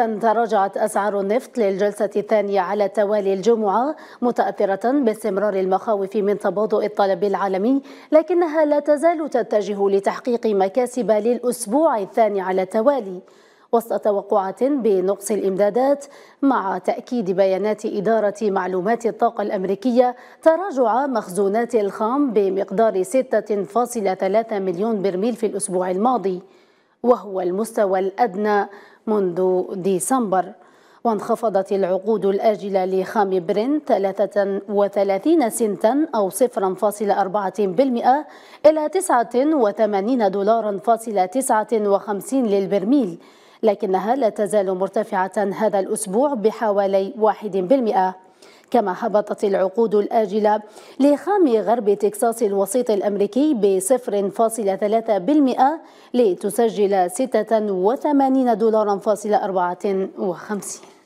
تراجعت أسعار النفط للجلسة الثانية على توالي الجمعة متأثرة باستمرار المخاوف من تباطؤ الطلب العالمي لكنها لا تزال تتجه لتحقيق مكاسب للأسبوع الثاني على التوالي وسط توقعات بنقص الإمدادات مع تأكيد بيانات إدارة معلومات الطاقة الأمريكية تراجع مخزونات الخام بمقدار 6.3 مليون برميل في الأسبوع الماضي وهو المستوى الأدنى منذ ديسمبر وانخفضت العقود الآجلة لخام برنت 33 سنتا أو 0.4% إلى 89 دولارا فاصلة 59 للبرميل لكنها لا تزال مرتفعة هذا الأسبوع بحوالي 1% كما هبطت العقود الآجلة لخام غرب تكساس الوسيط الأمريكي ب 0.3% لتسجل 86 دولارا فاصلة 54